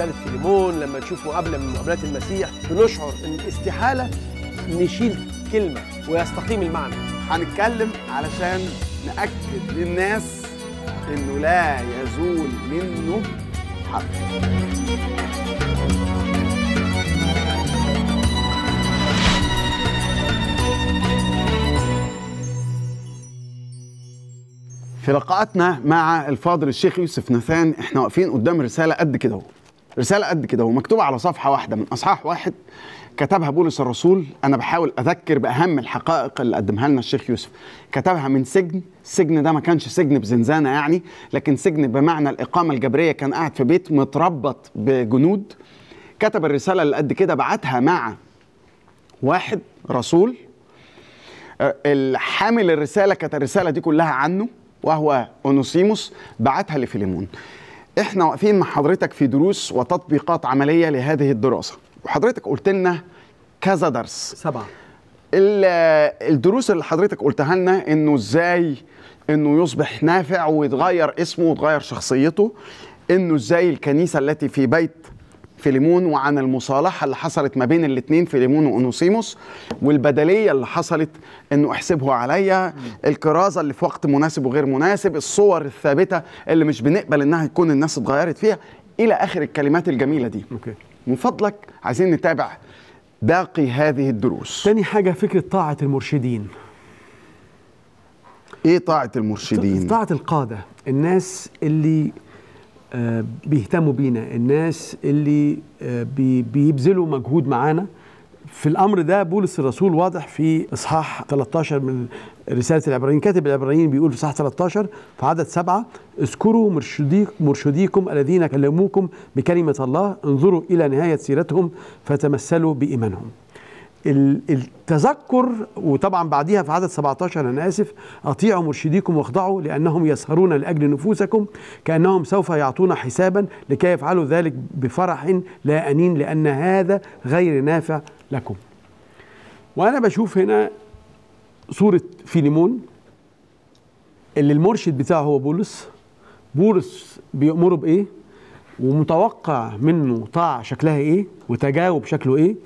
رسالة فيليمون لما نشوف مقابلة من مقابلات المسيح بنشعر إن استحالة نشيل كلمة ويستقيم المعنى هنتكلم علشان نأكد للناس إنه لا يزول منه حق في لقاءاتنا مع الفاضل الشيخ يوسف نثان احنا واقفين قدام رساله قد كده اهو رساله قد كده ومكتوبه على صفحه واحده من اصحاح واحد كتبها بولس الرسول انا بحاول اذكر باهم الحقائق اللي قدمها لنا الشيخ يوسف كتبها من سجن السجن ده ما كانش سجن بزنزانه يعني لكن سجن بمعنى الاقامه الجبريه كان قاعد في بيت متربط بجنود كتب الرساله اللي قد كده بعتها مع واحد رسول آه، حامل الرساله كانت الرساله دي كلها عنه وهو اونوسيموس بعتها لفيليمون احنا واقفين مع حضرتك في دروس وتطبيقات عمليه لهذه الدراسه وحضرتك قلت لنا كذا درس سبعه الدروس اللي حضرتك قلتها لنا انه ازاي انه يصبح نافع ويتغير اسمه وتغير شخصيته انه ازاي الكنيسه التي في بيت فيليمون وعن المصالحه اللي حصلت ما بين الاثنين فيليمون وانوسيموس والبدليه اللي حصلت انه احسبه عليا الكرازه اللي في وقت مناسب وغير مناسب الصور الثابته اللي مش بنقبل انها تكون الناس اتغيرت فيها الى اخر الكلمات الجميله دي أوكي. من فضلك عايزين نتابع باقي هذه الدروس تاني حاجه فكره طاعه المرشدين ايه طاعه المرشدين طاعه القاده الناس اللي بيهتموا بينا الناس اللي آه، بيبذلوا مجهود معانا في الامر ده بولس الرسول واضح في اصحاح 13 من رساله العبرانيين كاتب العبرانيين بيقول في اصحاح 13 في عدد سبعه اذكروا مرشديك مرشديكم الذين كلموكم بكلمه الله انظروا الى نهايه سيرتهم فتمثلوا بايمانهم التذكر وطبعا بعديها في عدد 17 انا اسف اطيعوا مرشديكم واخضعوا لانهم يسهرون لاجل نفوسكم كانهم سوف يعطون حسابا لكي يفعلوا ذلك بفرح لا انين لان هذا غير نافع لكم. وانا بشوف هنا صوره فيليمون اللي المرشد بتاعه هو بولس بولس بيأمره بايه؟ ومتوقع منه طاعة شكلها ايه وتجاوب شكله ايه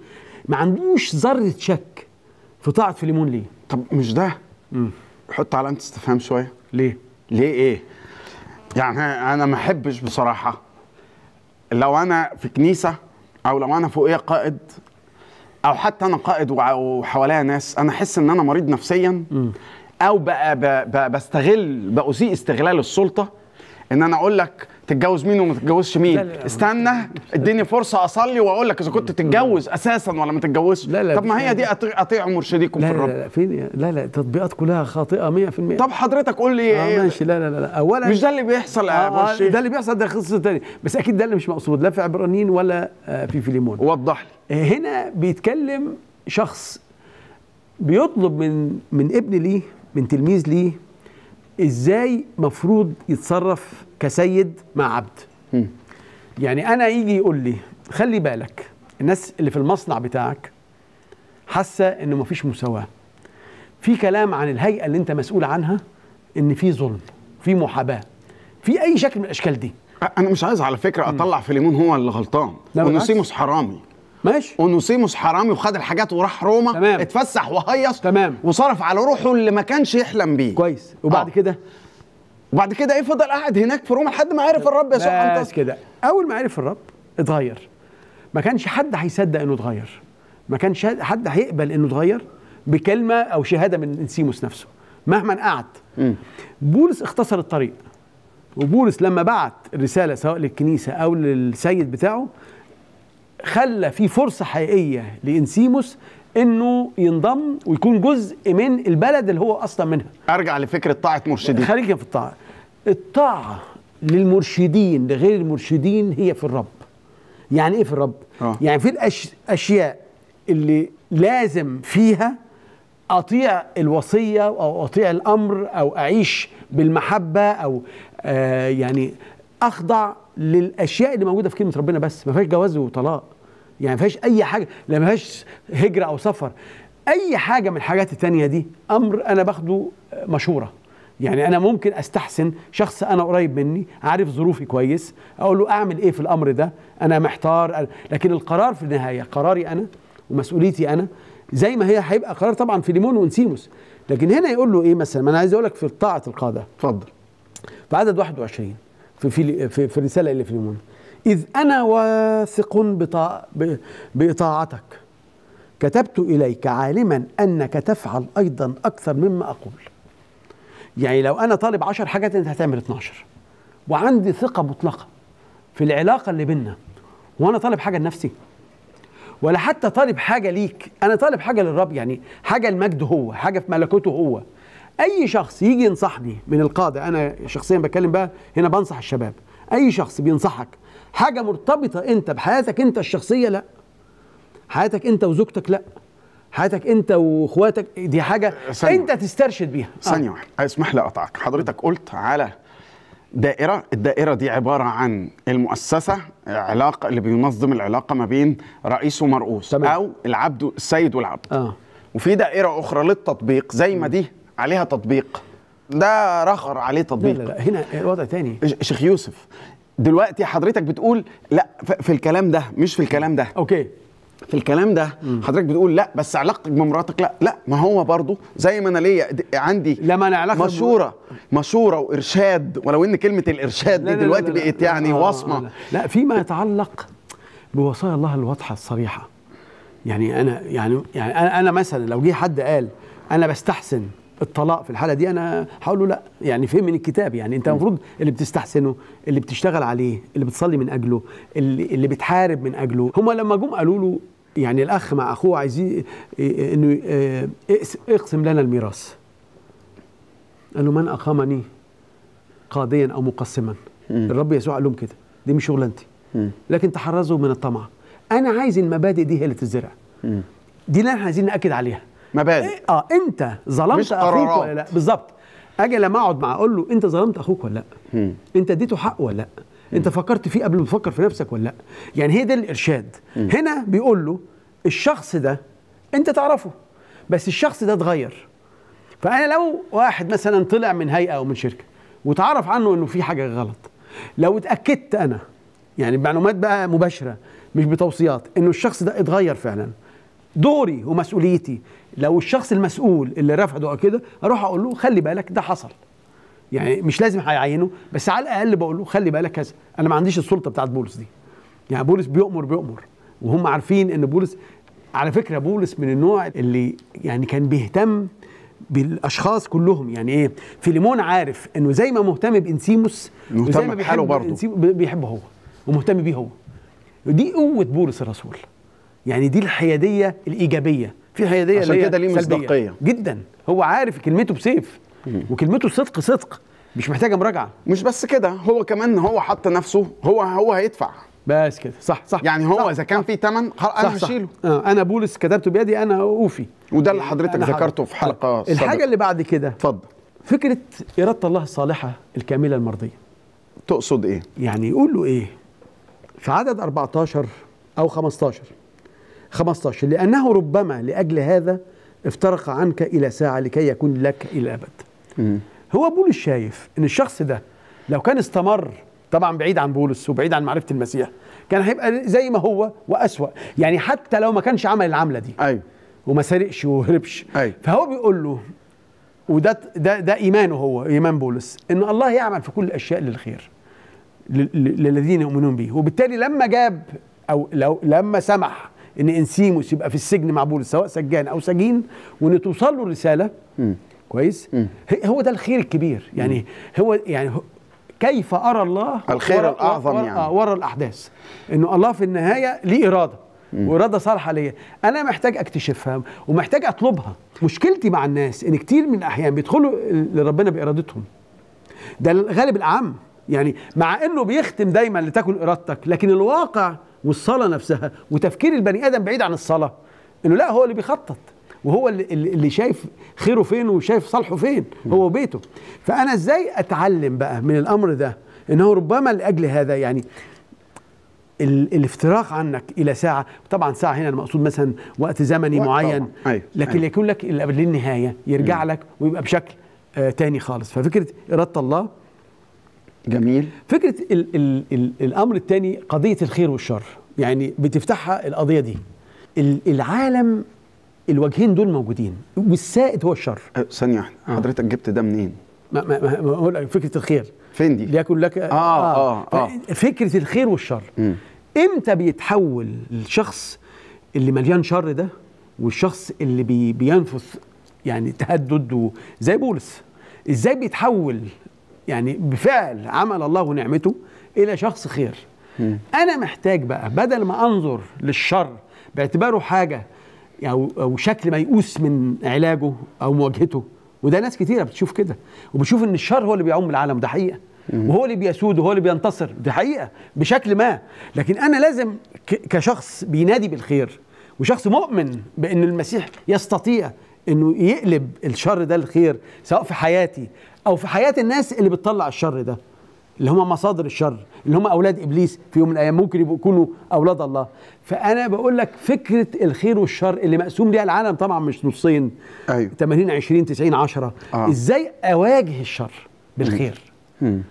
ما عندوش ذره شك في طاعه فيليمون ليه طب مش ده امم حط علامه استفهام شويه ليه ليه ايه يعني انا ما احبش بصراحه لو انا في كنيسه او لو انا فوقيه قائد او حتى انا قائد وحواليا ناس انا احس ان انا مريض نفسيا او بقى بقى بستغل بأسيء استغلال السلطه ان انا اقول لك تتجوز مين وما تتجوزش مين لا لا استنى اديني فرصه اصلي واقول لك اذا كنت تتجوز اساسا ولا ما تتجوزش لا لا طب ما هي دي اطيع مرشديكم في الرب لا لا فين لا لا التطبيقات كلها خاطئه 100% طب حضرتك قول لي آه، ايه آه ماشي لا لا لا اولا مش ده اللي بيحصل يا آه آه ده اللي بيحصل ده قصه ثانيه بس اكيد ده اللي مش مقصود لا في عبرانيين ولا آه، في فيليمون وضح لي آه، هنا بيتكلم شخص بيطلب من من ابن ليه من تلميذ ليه ازاي مفروض يتصرف كسيد مع عبد يعني انا يجي يقول لي خلي بالك الناس اللي في المصنع بتاعك حاسه انه مفيش مساواه في كلام عن الهيئه اللي انت مسؤول عنها ان في ظلم في محاباه في اي شكل من الاشكال دي انا مش عايز على فكره اطلع في ليمون هو اللي غلطان ونسيموس حرامي ماشي اونوسيموس حرامي وخد الحاجات وراح روما تمام. اتفسح وهيص تمام وصرف على روحه اللي ما كانش يحلم بيه كويس وبعد آه. كده وبعد كده ايه فضل قاعد هناك في روما لحد ما عرف الرب يسوع بس كده اول ما عرف الرب اتغير ما كانش حد هيصدق انه اتغير ما كانش حد هيقبل انه اتغير بكلمه او شهاده من انسيموس نفسه مهما قعد بولس اختصر الطريق وبولس لما بعت الرساله سواء للكنيسه او للسيد بتاعه خلى في فرصة حقيقية لإنسيموس انه ينضم ويكون جزء من البلد اللي هو اصلا منها ارجع لفكره طاعه مرشدين خليك في الطاعه الطاعه للمرشدين لغير المرشدين هي في الرب يعني ايه في الرب أوه. يعني في الاشياء اللي لازم فيها اطيع الوصيه او اطيع الامر او اعيش بالمحبه او آه يعني اخضع للاشياء اللي موجوده في كلمه ربنا بس ما فيهاش جواز وطلاق يعني ما فيهاش اي حاجه لا ما فيهاش هجره او سفر اي حاجه من الحاجات التانية دي امر انا باخده مشوره يعني انا ممكن استحسن شخص انا قريب مني عارف ظروفي كويس اقول له اعمل ايه في الامر ده انا محتار لكن القرار في النهايه قراري انا ومسؤوليتي انا زي ما هي هيبقى قرار طبعا في ليمون وانسيموس لكن هنا يقول له ايه مثلا ما انا عايز اقول لك في طاعه القاده اتفضل في عدد 21 في في في, في الرساله اللي في ليمون إذ أنا واثق بطاعتك كتبت إليك عالما أنك تفعل أيضا أكثر مما أقول يعني لو أنا طالب عشر حاجات أنت هتعمل 12 وعندي ثقة مطلقة في العلاقة اللي بينا وأنا طالب حاجة لنفسي ولا حتى طالب حاجة ليك أنا طالب حاجة للرب يعني حاجة المجد هو حاجة في ملكوته هو أي شخص يجي ينصحني من القادة أنا شخصيا بتكلم بقى هنا بنصح الشباب أي شخص بينصحك حاجه مرتبطه انت بحياتك انت الشخصيه لا حياتك انت وزوجتك لا حياتك انت واخواتك دي حاجه سنة. انت تسترشد بيها آه. ثانيه آه. واحده اسمح لي اقطعك حضرتك قلت على دائرة الدائرة دي عبارة عن المؤسسة علاقة اللي بينظم العلاقة ما بين رئيس ومرؤوس تمام. أو العبد السيد والعبد آه. وفي دائرة أخرى للتطبيق زي ما دي عليها تطبيق ده رخر عليه تطبيق لا لا, لا هنا وضع تاني شيخ يوسف دلوقتي حضرتك بتقول لا في الكلام ده مش في الكلام ده اوكي في الكلام ده مم. حضرتك بتقول لا بس علاقتك بمراتك لا لا ما هو برضه زي ما انا ليا عندي لما انا علاقه مشوره مشوره وارشاد ولو ان كلمه الارشاد دي دلوقتي بقت يعني آه، لا وصمه لا, لا فيما يتعلق بوصايا الله الواضحه الصريحه يعني انا يعني يعني انا انا مثلا لو جه حد قال انا بستحسن الطلاق في الحاله دي انا هقول له لا يعني فهم من الكتاب يعني انت المفروض اللي بتستحسنه اللي بتشتغل عليه اللي بتصلي من اجله اللي, اللي بتحارب من اجله هم لما جم قالوا له يعني الاخ مع اخوه عايزين إيه، إيه، انه إيه، اقسم لنا الميراث قال له من اقامني قاضيا او مقسما الرب يسوع قال لهم كده دي مش شغلانتي لكن تحرزوا من الطمع انا عايز المبادئ دي هي اللي تتزرع دي اللي احنا عايزين ناكد عليها مبادئ إيه؟ اه انت ظلمت اخوك ولا لا بالظبط اجي لما اقعد معاه اقول له انت ظلمت اخوك ولا لا انت اديته حق ولا لا انت فكرت فيه قبل ما تفكر في نفسك ولا لا يعني هي ده الارشاد م. هنا بيقول له الشخص ده انت تعرفه بس الشخص ده اتغير فانا لو واحد مثلا طلع من هيئه او من شركه وتعرف عنه انه في حاجه غلط لو اتاكدت انا يعني بمعلومات بقى مباشره مش بتوصيات انه الشخص ده اتغير فعلا دوري ومسؤوليتي لو الشخص المسؤول اللي رفضه او كده اروح اقول له خلي بالك ده حصل يعني مش لازم هيعينه بس على الاقل بقول له خلي بالك كذا انا ما عنديش السلطه بتاعت بولس دي يعني بولس بيؤمر بيؤمر وهم عارفين ان بولس على فكره بولس من النوع اللي يعني كان بيهتم بالاشخاص كلهم يعني ايه فيليمون عارف انه زي ما مهتم بانسيموس مهتم بحاله برضه بيحبه هو ومهتم بيه هو ودي قوه بولس الرسول يعني دي الحياديه الايجابيه في حياديه عشان كده ليه مصداقيه جدا هو عارف كلمته بسيف وكلمته صدق صدق مش محتاجه مراجعه مش بس كده هو كمان هو حط نفسه هو هو هيدفع بس كده صح صح يعني هو اذا كان في ثمن انا هشيله آه انا بولس كتبته بيدي انا اوفي وده اللي حضرتك ذكرته في حلقه صدق. طيب، الحاجه اللي بعد كده اتفضل فكره اراده الله الصالحه الكامله المرضيه تقصد ايه يعني يقول له ايه في عدد 14 او 15 15 لأنه ربما لأجل هذا افترق عنك إلى ساعة لكي يكون لك إلى الأبد هو بولس شايف ان الشخص ده لو كان استمر طبعا بعيد عن بولس وبعيد عن معرفه المسيح كان هيبقى زي ما هو واسوا يعني حتى لو ما كانش عمل العمله دي ايوه وما سرقش وهربش أيوة. فهو بيقول له وده ده ده ايمانه هو ايمان بولس ان الله يعمل في كل الاشياء للخير للذين يؤمنون به وبالتالي لما جاب او لو لما سمح ان انسيموس يبقى في السجن مع بولس سواء سجان او سجين وان توصل له رساله كويس هو ده الخير الكبير يعني هو يعني كيف ارى الله الخير الاعظم يعني ورا الاحداث انه الله في النهايه ليه اراده واراده صالحه ليا انا محتاج اكتشفها ومحتاج اطلبها مشكلتي مع الناس ان كتير من الاحيان بيدخلوا لربنا بارادتهم ده الغالب العام يعني مع انه بيختم دايما لتكن ارادتك لكن الواقع والصلاه نفسها وتفكير البني ادم بعيد عن الصلاه انه لا هو اللي بيخطط وهو اللي, اللي شايف خيره فين وشايف صالحه فين هو بيته فانا ازاي اتعلم بقى من الامر ده انه ربما لاجل هذا يعني الافتراق عنك الى ساعه طبعا ساعه هنا المقصود مثلا وقت زمني وقت معين أيوه. لكن أيوه. يكون لك للنهايه يرجع أيوه. لك ويبقى بشكل آه تاني خالص ففكره اراده الله جميل فكره الـ الـ الـ الامر الثاني قضيه الخير والشر يعني بتفتحها القضيه دي العالم الوجهين دول موجودين والسائد هو الشر أه، ثانيه واحده آه. حضرتك جبت ده منين ما ما ما فكره الخير فين دي ليكن لك آه, آه, آه, آه, فكره الخير والشر م. امتى بيتحول الشخص اللي مليان شر ده والشخص اللي بي بينفث يعني تهدد زي بولس ازاي بيتحول يعني بفعل عمل الله نعمته إلى شخص خير م. أنا محتاج بقى بدل ما أنظر للشر باعتباره حاجة أو, أو شكل ميؤوس من علاجه أو مواجهته وده ناس كتيرة بتشوف كده وبتشوف إن الشر هو اللي بيعوم العالم ده حقيقة م. وهو اللي بيسود وهو اللي بينتصر دي حقيقة بشكل ما لكن أنا لازم كشخص بينادي بالخير وشخص مؤمن بأن المسيح يستطيع انه يقلب الشر ده الخير سواء في حياتي او في حياه الناس اللي بتطلع الشر ده اللي هم مصادر الشر اللي هم اولاد ابليس في يوم من الايام ممكن يبقوا يكونوا اولاد الله فانا بقول لك فكره الخير والشر اللي مقسوم ليها العالم طبعا مش نصين ايوه 80 20 90 10 آه. ازاي اواجه الشر بالخير مم.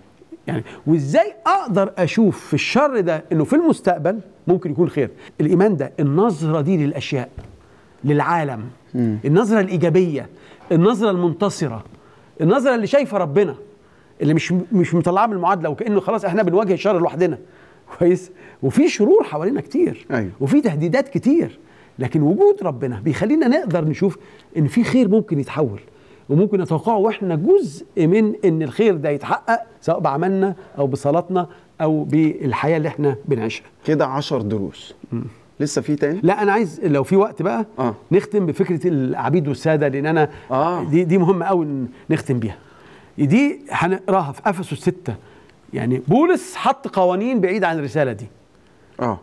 يعني وازاي اقدر اشوف في الشر ده انه في المستقبل ممكن يكون خير الايمان ده النظره دي للاشياء للعالم مم. النظره الايجابيه النظره المنتصره النظره اللي شايفه ربنا اللي مش مش مطلعه من المعادله وكانه خلاص احنا بنواجه الشر لوحدنا كويس وفي شرور حوالينا كتير أيوة. وفي تهديدات كتير لكن وجود ربنا بيخلينا نقدر نشوف ان في خير ممكن يتحول وممكن نتوقعه واحنا جزء من ان الخير ده يتحقق سواء بعملنا او بصلاتنا او بالحياه اللي احنا بنعيشها كده عشر دروس م. لسه في تاني لا انا عايز لو في وقت بقى آه. نختم بفكره العبيد والساده لان انا آه. دي دي مهمه قوي نختم بيها دي هنقراها في افسس 6 يعني بولس حط قوانين بعيد عن الرساله دي اه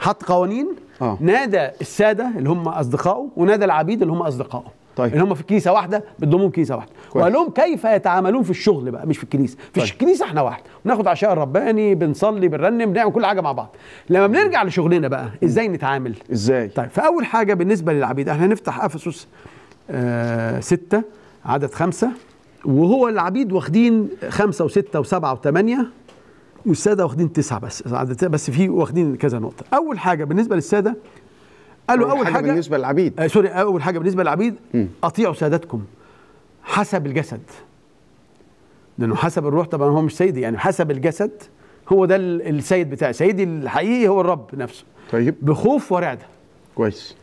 حط قوانين آه. نادى الساده اللي هم اصدقائه ونادى العبيد اللي هم اصدقائه طيب ان هم في كنيسه واحده بتضمهم كنيسه واحده وقال لهم كيف يتعاملون في الشغل بقى مش في الكنيسه في طيب. الكنيسه احنا واحد بناخد عشاء الرباني بنصلي بنرنم بنعمل كل حاجه مع بعض لما بنرجع لشغلنا بقى ازاي نتعامل ازاي طيب فاول حاجه بالنسبه للعبيد احنا هنفتح افسس آه ستة عدد خمسة وهو العبيد واخدين خمسة وستة وسبعة وثمانية والسادة واخدين تسعة بس بس في واخدين كذا نقطة أول حاجة بالنسبة للسادة قالوا اول حاجه, حاجة بالنسبه للعبيد آه سوري آه، اول حاجه بالنسبه للعبيد اطيعوا سادتكم حسب الجسد لانه حسب الروح طبعا هو مش سيدي يعني حسب الجسد هو ده السيد بتاعي سيدي الحقيقي هو الرب نفسه طيب بخوف ورعده كويس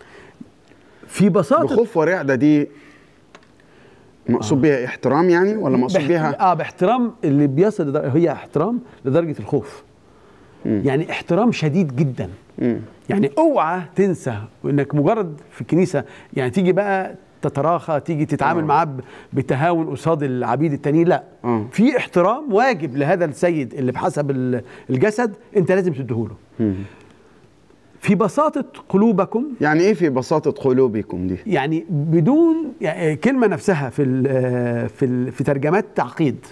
في بساطه بخوف ورعده دي مقصود آه. بيها احترام يعني ولا مقصود بيها اه باحترام اللي بيصل هي احترام لدرجه الخوف يعني احترام شديد جدا يعني اوعى تنسى انك مجرد في الكنيسه يعني تيجي بقى تتراخى تيجي تتعامل معاه بتهاون قصاد العبيد التانيين لا في احترام واجب لهذا السيد اللي بحسب الجسد انت لازم تديهوله في بساطة قلوبكم يعني ايه في بساطة قلوبكم دي؟ يعني بدون يعني كلمة نفسها في في في ترجمات تعقيد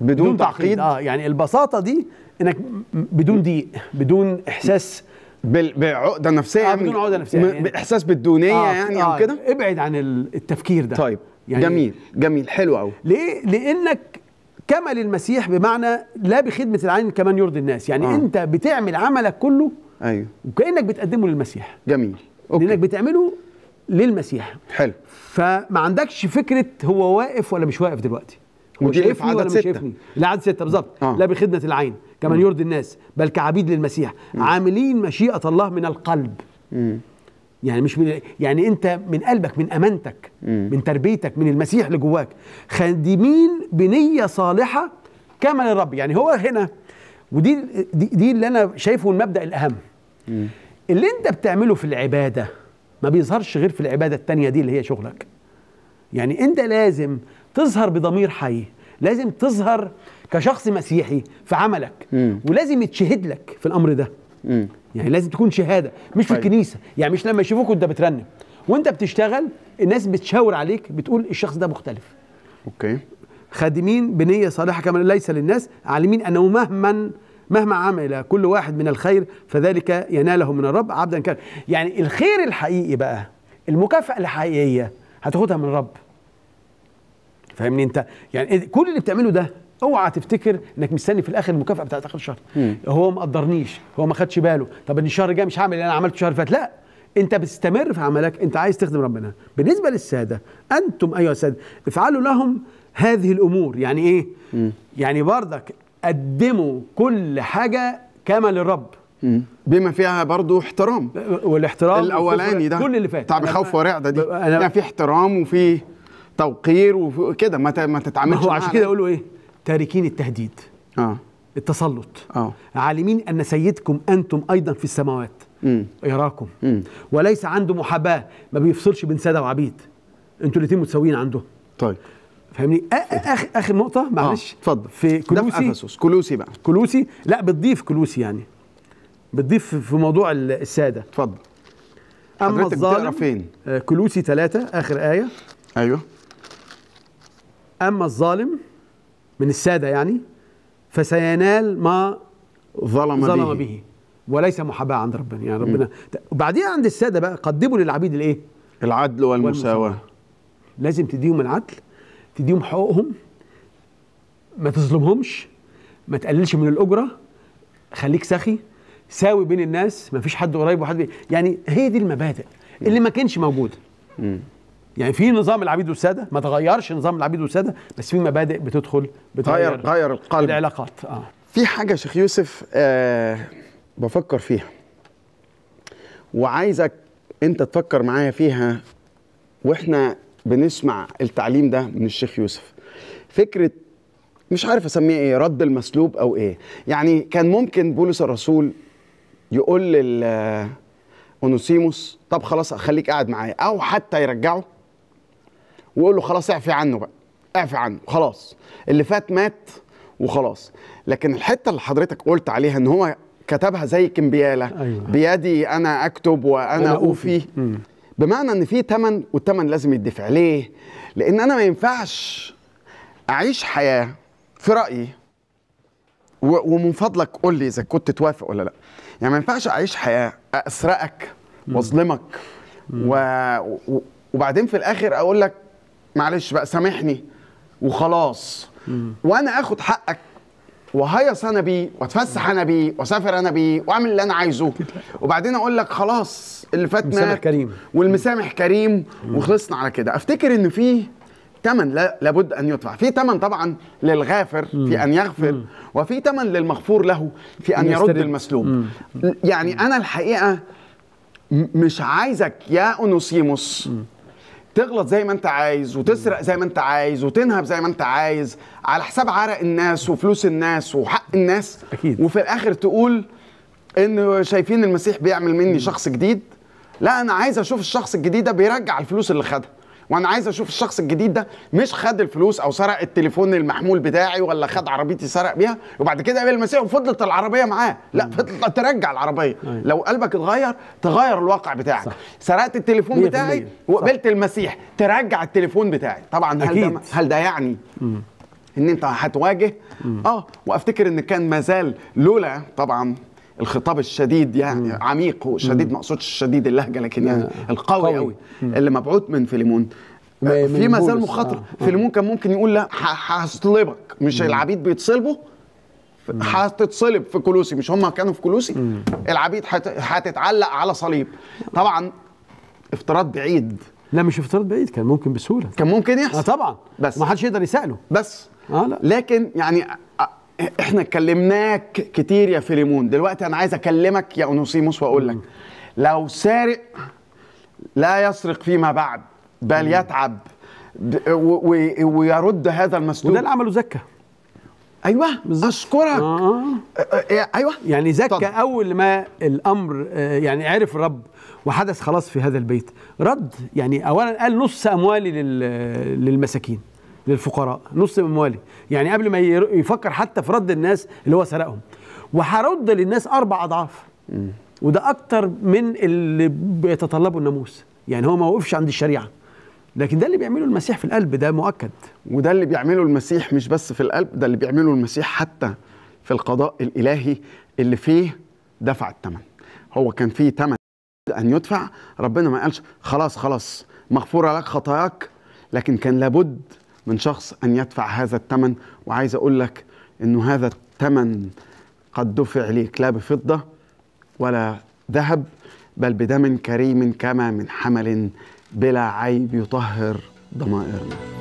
بدون, تعقيد اه يعني البساطه دي انك بدون ضيق بدون احساس بعقده نفسيه آه يعني، بدون عقده نفسيه يعني باحساس بالدونيه آه يعني آه او كده ابعد عن التفكير ده طيب يعني جميل جميل حلو قوي ليه لانك كما للمسيح بمعنى لا بخدمه العين كمان يرضي الناس يعني آه. انت بتعمل عملك كله ايوه وكانك بتقدمه للمسيح جميل أوكي. لانك بتعمله للمسيح حلو فما عندكش فكره هو واقف ولا مش واقف دلوقتي ودي في عدد ستة عدد ستة بالظبط آه. لا بخدمة العين كمن يرضي الناس بل كعبيد للمسيح م. عاملين مشيئة الله من القلب م. يعني مش من يعني انت من قلبك من امانتك من تربيتك من المسيح اللي جواك خادمين بنيه صالحه كما للرب يعني هو هنا ودي دي, دي اللي انا شايفه المبدا الاهم م. اللي انت بتعمله في العباده ما بيظهرش غير في العباده التانية دي اللي هي شغلك يعني انت لازم تظهر بضمير حي لازم تظهر كشخص مسيحي في عملك مم. ولازم يتشهد لك في الامر ده مم. يعني لازم تكون شهاده مش في حي. طيب. الكنيسه يعني مش لما يشوفوك وانت بترنم وانت بتشتغل الناس بتشاور عليك بتقول الشخص ده مختلف اوكي خادمين بنيه صالحه كما ليس للناس عالمين انه مهما مهما عمل كل واحد من الخير فذلك يناله من الرب عبدا كان يعني الخير الحقيقي بقى المكافاه الحقيقيه هتاخدها من الرب فاهمني انت يعني كل اللي بتعمله ده اوعى تفتكر انك مستني في الاخر المكافاه بتاعت اخر الشهر هو ما قدرنيش هو ما خدش باله طب ان الشهر الجاي مش هعمل اللي انا عملته الشهر اللي فات لا انت بتستمر في عملك انت عايز تخدم ربنا بالنسبه للساده انتم ايها الساده افعلوا لهم هذه الامور يعني ايه مم. يعني بردك قدموا كل حاجه كما للرب بما فيها برضو احترام والاحترام الاولاني ده كل اللي فات بتاع بخوف ورعده دي انا يعني في احترام وفي توقير وكده ما ما تتعاملش هو عشان كده يقولوا ايه تاركين التهديد اه التسلط اه عالمين ان سيدكم انتم ايضا في السماوات مم. يراكم مم. وليس عنده محاباه ما بيفصلش بين ساده وعبيد انتوا الاثنين متساويين عنده طيب فاهمني اخر اخر نقطه معلش آه، اتفضل آه. في كلوسي ده في كلوسي بقى كلوسي لا بتضيف كلوسي يعني بتضيف في موضوع الساده اتفضل اما الظالم فين آه، كلوسي ثلاثة اخر ايه ايوه أما الظالم من السادة يعني فسينال ما ظلم, ظلم به. به وليس محاباة عند ربنا يعني ربنا وبعدين عند السادة بقى قدموا للعبيد الإيه؟ العدل والمساواة لازم تديهم العدل تديهم حقوقهم ما تظلمهمش ما تقللش من الأجرة خليك سخي ساوي بين الناس ما فيش حد قريب وحد بي. يعني هي دي المبادئ اللي ما كانش موجوده يعني في نظام العبيد والساده ما تغيرش نظام العبيد والساده بس في مبادئ بتدخل بتغير غير القلب العلاقات اه في حاجه شيخ يوسف آه بفكر فيها وعايزك انت تفكر معايا فيها واحنا بنسمع التعليم ده من الشيخ يوسف فكره مش عارف اسميها ايه رد المسلوب او ايه يعني كان ممكن بولس الرسول يقول لل آه، اونوسيموس طب خلاص خليك قاعد معايا او حتى يرجعه ويقول له خلاص اعفي عنه بقى اعفي عنه خلاص اللي فات مات وخلاص لكن الحته اللي حضرتك قلت عليها ان هو كتبها زي كمبياله أيوة. بيدي انا اكتب وانا اوفي بمعنى ان في ثمن والثمن لازم يدفع ليه لان انا ما ينفعش اعيش حياه في رايي ومن فضلك قول لي اذا كنت توافق ولا لا يعني ما ينفعش اعيش حياه اسرقك واظلمك و... وبعدين في الاخر اقول لك معلش بقى سامحني وخلاص مم. وانا اخد حقك وهيص انا بيه واتفسح انا بيه واسافر انا بيه واعمل اللي انا عايزه وبعدين اقول لك خلاص اللي فات مات كريم والمسامح كريم وخلصنا على كده افتكر ان في ثمن لابد ان يدفع في ثمن طبعا للغافر في ان يغفر وفي ثمن للمغفور له في ان يرد المسلوب يعني انا الحقيقه مش عايزك يا اونوسيموس تغلط زي ما انت عايز وتسرق زي ما انت عايز وتنهب زي ما انت عايز على حساب عرق الناس وفلوس الناس وحق الناس أكيد. وفي الاخر تقول ان شايفين المسيح بيعمل مني شخص جديد لا انا عايز اشوف الشخص الجديد ده بيرجع الفلوس اللي خدها وانا عايز اشوف الشخص الجديد ده مش خد الفلوس او سرق التليفون المحمول بتاعي ولا خد عربيتي سرق بيها وبعد كده قابل المسيح وفضلت العربيه معاه لا فضلت ترجع العربيه أيوة. لو قلبك اتغير تغير الواقع بتاعك صح. سرقت التليفون بتاعي وقبلت المسيح ترجع التليفون بتاعي طبعا هل أكيد. ده هل ده يعني مم. ان انت هتواجه مم. اه وافتكر ان كان مازال لولا طبعا الخطاب الشديد يعني مم. عميق وشديد ما اقصدش شديد اللهجه لكن يعني القوي قوي اللي مبعوث من فيليمون في مازال مخاطر آه. فيليمون كان ممكن يقول لا هصلبك مش مم. العبيد بيتصلبوا هتتصلب في كلوسي مش هم كانوا في كلوسي مم. العبيد هتتعلق على صليب طبعا افتراض بعيد لا مش افتراض بعيد كان ممكن بسهوله كان ممكن يحصل آه طبعا بس ما حدش يقدر يساله بس آه لا. لكن يعني احنا اتكلمناك كتير يا فيليمون دلوقتي انا عايز اكلمك يا اونوسيموس واقول لك لو سارق لا يسرق فيما بعد بل يتعب ويرد هذا المسلوب وده اللي عمله زكا ايوه بالظبط اشكرك آه. إيه، ايوه يعني زكا اول ما الامر آه، يعني عرف الرب وحدث خلاص في هذا البيت رد يعني اولا قال نص اموالي للمساكين للفقراء نص اموالي يعني قبل ما يفكر حتى في رد الناس اللي هو سرقهم وهرد للناس اربع اضعاف وده اكتر من اللي بيتطلبه الناموس يعني هو ما وقفش عند الشريعه لكن ده اللي بيعمله المسيح في القلب ده مؤكد وده اللي بيعمله المسيح مش بس في القلب ده اللي بيعمله المسيح حتى في القضاء الالهي اللي فيه دفع الثمن هو كان فيه ثمن ان يدفع ربنا ما قالش خلاص خلاص مغفوره لك خطاياك لكن كان لابد من شخص أن يدفع هذا الثمن وعايز أقول لك أنه هذا الثمن قد دفع ليك لا بفضة ولا ذهب بل بدم كريم كما من حمل بلا عيب يطهر ضمائرنا